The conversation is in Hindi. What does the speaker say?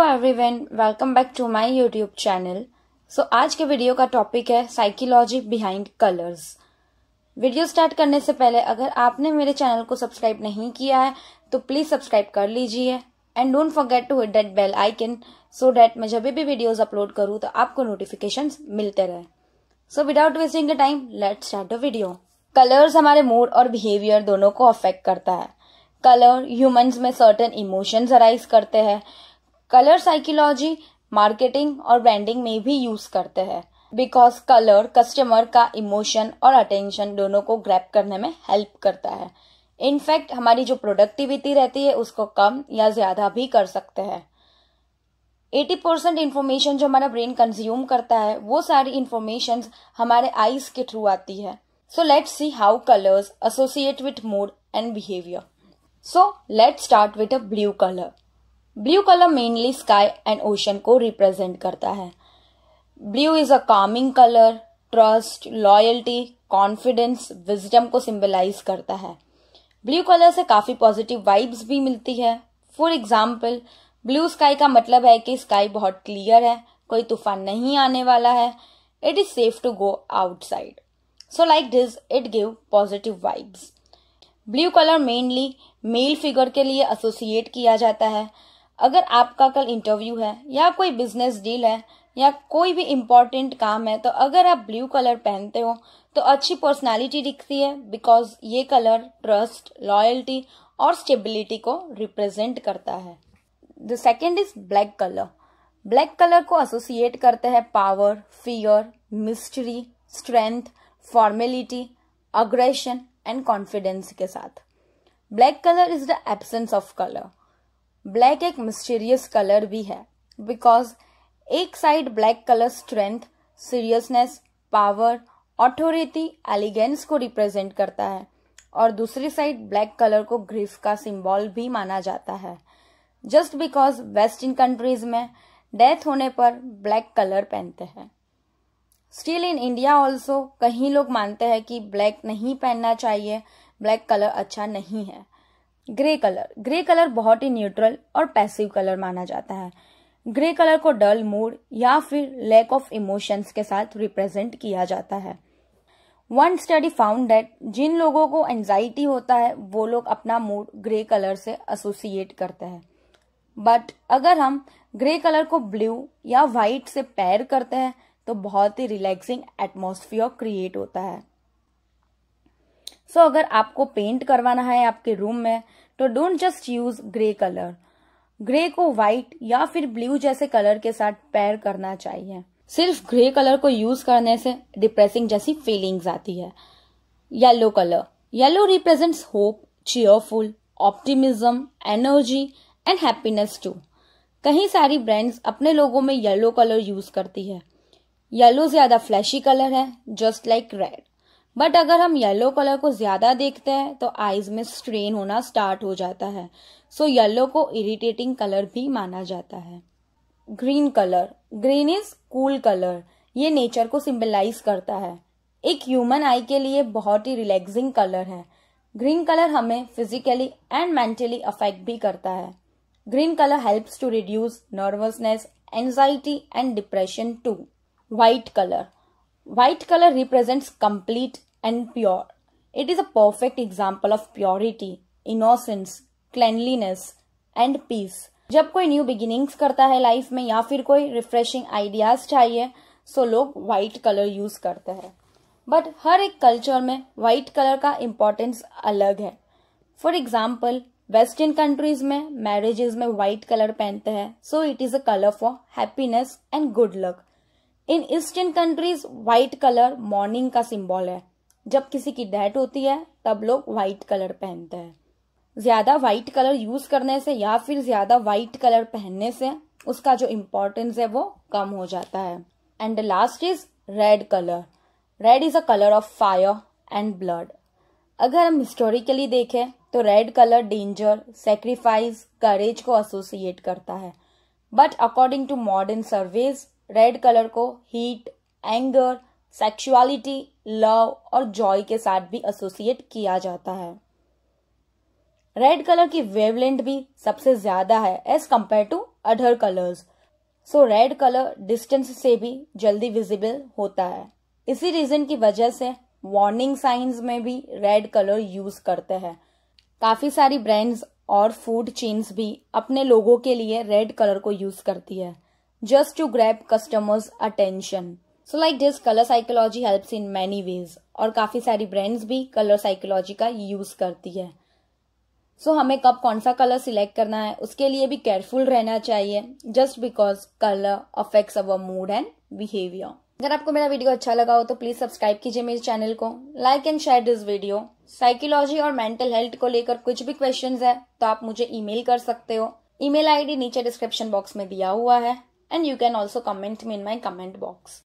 Hello everyone welcome back to my YouTube channel so आज के वीडियो का टॉपिक है psychology behind colours video start करने से पहले अगर आपने मेरे चैनल को सब्सक्राइब नहीं किया है तो प्लीज सब्सक्राइब कर लीजिए and don't forget to hit that bell icon so that मैं जब भी वीडियोज अपलोड करूँ तो आपको नोटिफिकेशन मिलते रहे so without wasting the time let start the video colours हमारे मूड और बिहेवियर दोनों को अफेक्ट करता है कलर ह्यूमंस में सर्टेन इमोशंस अराइज करते हैं कलर साइकोलॉजी मार्केटिंग और ब्रांडिंग में भी यूज करते हैं बिकॉज कलर कस्टमर का इमोशन और अटेंशन दोनों को ग्रैप करने में हेल्प करता है इनफैक्ट हमारी जो प्रोडक्टिविटी रहती है उसको कम या ज्यादा भी कर सकते हैं एटी परसेंट इन्फॉर्मेशन जो हमारा ब्रेन कंज्यूम करता है वो सारी इन्फॉर्मेशन हमारे आईज के थ्रू आती है so let's see how colours associate with mood and behaviour so let's start with a blue colour blue colour mainly sky and ocean को रिप्रेजेंट करता है blue is a calming colour trust loyalty confidence wisdom को सिंबलाइज करता है ब्लू कलर से काफी पॉजिटिव वाइब्स भी मिलती है फॉर एग्जाम्पल ब्लू स्काई का मतलब है कि स्काई बहुत क्लियर है कोई तूफान नहीं आने वाला है it is safe to go outside so like this it give positive vibes blue colour mainly male figure के लिए एसोसिएट किया जाता है अगर आपका कल इंटरव्यू है या कोई बिजनेस डील है या कोई भी इम्पोर्टेंट काम है तो अगर आप ब्लू कलर पहनते हो तो अच्छी पर्सनालिटी दिखती है बिकॉज ये कलर ट्रस्ट लॉयल्टी और स्टेबिलिटी को रिप्रेजेंट करता है the second is black colour black colour को एसोसिएट करते हैं power fear mystery strength formality aggression and confidence के साथ black colour is the absence of colour black एक मिस्टीरियस कलर भी है बिकॉज एक side black colour strength seriousness power authority elegance को रिप्रेजेंट करता है और दूसरी साइड ब्लैक कलर को ग्रीफ का सिंबल भी माना जाता है जस्ट बिकॉज वेस्टर्न कंट्रीज में डेथ होने पर ब्लैक कलर पहनते हैं स्टिल इन इंडिया ऑल्सो कहीं लोग मानते हैं कि ब्लैक नहीं पहनना चाहिए ब्लैक कलर अच्छा नहीं है ग्रे कलर ग्रे कलर बहुत ही न्यूट्रल और पैसिव कलर माना जाता है ग्रे कलर को डल मूड या फिर लैक ऑफ इमोशंस के साथ रिप्रेजेंट किया जाता है वन स्टडी फाउंड डेट जिन लोगों को एंजाइटी होता है वो लोग अपना मूड ग्रे कलर से एसोसिएट करते हैं बट अगर हम ग्रे कलर को ब्लू या वाइट से पैर करते हैं तो बहुत ही रिलैक्सिंग एटमोसफियर क्रिएट होता है सो अगर आपको पेंट करवाना है आपके रूम में तो don't just use grey colour grey को व्हाइट या फिर ब्लू जैसे कलर के साथ पेयर करना चाहिए सिर्फ ग्रे कलर को यूज करने से डिप्रेसिंग जैसी फीलिंग्स आती है yellow colour yellow represents hope cheerful optimism energy and happiness to कहीं सारी ब्रांड्स अपने लोगों में येलो कलर यूज करती है येलो ज्यादा फ्लैशी कलर है जस्ट लाइक रेड बट अगर हम येलो कलर को ज़्यादा देखते हैं तो आइज़ में स्ट्रेन होना स्टार्ट हो जाता है सो so, येलो को इरिटेटिंग कलर भी माना जाता है green colour green is cool colour ये नेचर को सिंबलाइज करता है एक ह्यूमन आई के लिए बहुत ही रिलैक्सिंग कलर है ग्रीन कलर हमें फिजिकली एंड मेंटली अफेक्ट भी करता है green colour helps to reduce nervousness anxiety and depression to white colour White color represents complete and pure. It is a perfect example of purity, innocence, cleanliness and peace जब कोई न्यू बिगिनिंग्स करता है लाइफ में या फिर कोई रिफ्रेशिंग आइडियाज चाहिए सो लोग वाइट कलर यूज करते हैं बट हर एक कल्चर में वाइट कलर का इम्पोर्टेंस अलग है फॉर एग्जाम्पल वेस्टर्न कंट्रीज में मैरिजेज में व्हाइट कलर पहनते हैं so it is a colour for happiness and good luck in eastern countries white colour mourning का सिंबल है जब किसी की डेथ होती है तब लोग व्हाइट कलर पहनते हैं ज्यादा व्हाइट कलर यूज करने से या फिर ज्यादा व्हाइट कलर पहनने से उसका जो इम्पोर्टेंस है वो कम हो जाता है and last is red colour red is a colour of fire and blood अगर हम हिस्टोरिकली देखें तो red colour danger sacrifice courage को एसोसिएट करता है but according to modern surveys red colour को हीट एंगर सेक्सुअलिटी लव और जॉय के साथ भी एसोसिएट किया जाता है रेड कलर की वेवलेंथ भी सबसे ज्यादा है as compared to other colours so red colour distance से भी जल्दी विजिबल होता है इसी रीजन की वजह से वार्निंग साइंस में भी रेड कलर यूज करते हैं काफी सारी ब्रांड्स और फूड चेन्स भी अपने लोगों के लिए रेड कलर को यूज करती है just to grab customers attention so like this colour psychology helps in many ways और काफ़ी सारी ब्रांड्स भी कलर साइकोलॉजी का यूज़ करती है सो so, हमें कब कौन सा कलर सिलेक्ट करना है उसके लिए भी केयरफुल रहना चाहिए just because colour affects our mood and behaviour अगर आपको मेरा वीडियो अच्छा लगा हो तो प्लीज़ सब्सक्राइब कीजिए मेरे चैनल को like and share this video psychology और मेंटल हेल्थ को लेकर कुछ भी क्वेश्चंस है तो आप मुझे ईमेल कर सकते हो ईमेल आईडी नीचे डिस्क्रिप्शन बॉक्स में दिया हुआ है and you can also comment me in my comment box.